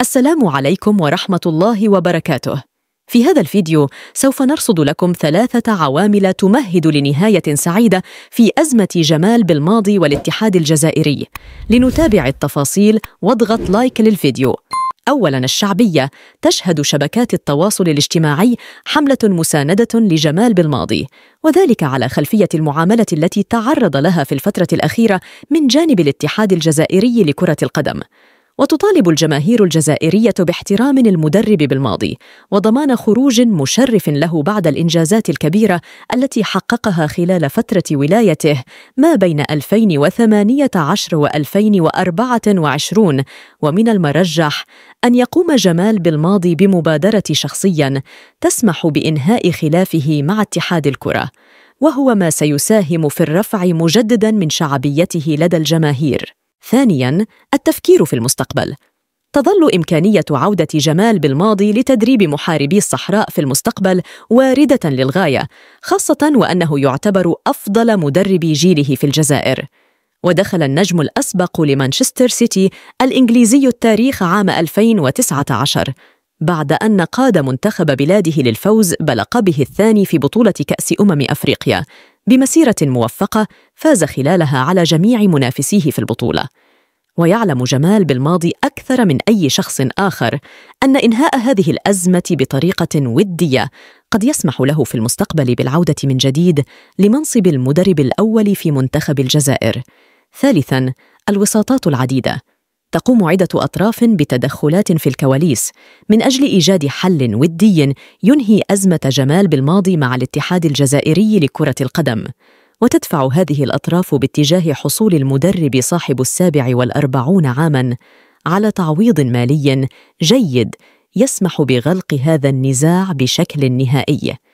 السلام عليكم ورحمة الله وبركاته في هذا الفيديو سوف نرصد لكم ثلاثة عوامل تمهد لنهاية سعيدة في أزمة جمال بالماضي والاتحاد الجزائري لنتابع التفاصيل واضغط لايك للفيديو اولا الشعبيه تشهد شبكات التواصل الاجتماعي حمله مسانده لجمال بالماضي وذلك على خلفيه المعامله التي تعرض لها في الفتره الاخيره من جانب الاتحاد الجزائري لكره القدم وتطالب الجماهير الجزائرية باحترام المدرب بالماضي وضمان خروج مشرف له بعد الإنجازات الكبيرة التي حققها خلال فترة ولايته ما بين 2018 و 2024 ومن المرجح أن يقوم جمال بالماضي بمبادرة شخصيا تسمح بإنهاء خلافه مع اتحاد الكرة وهو ما سيساهم في الرفع مجددا من شعبيته لدى الجماهير ثانياً التفكير في المستقبل تظل إمكانية عودة جمال بالماضي لتدريب محاربي الصحراء في المستقبل واردة للغاية خاصة وأنه يعتبر أفضل مدرب جيله في الجزائر ودخل النجم الأسبق لمانشستر سيتي الإنجليزي التاريخ عام 2019 بعد أن قاد منتخب بلاده للفوز بلقبه الثاني في بطولة كأس أمم أفريقيا بمسيرة موفقة فاز خلالها على جميع منافسيه في البطولة ويعلم جمال بالماضي أكثر من أي شخص آخر أن إنهاء هذه الأزمة بطريقة ودية قد يسمح له في المستقبل بالعودة من جديد لمنصب المدرب الأول في منتخب الجزائر ثالثاً الوساطات العديدة تقوم عدة أطراف بتدخلات في الكواليس من أجل إيجاد حل ودي ينهي أزمة جمال بالماضي مع الاتحاد الجزائري لكرة القدم وتدفع هذه الأطراف باتجاه حصول المدرب صاحب السابع والأربعون عاماً على تعويض مالي جيد يسمح بغلق هذا النزاع بشكل نهائي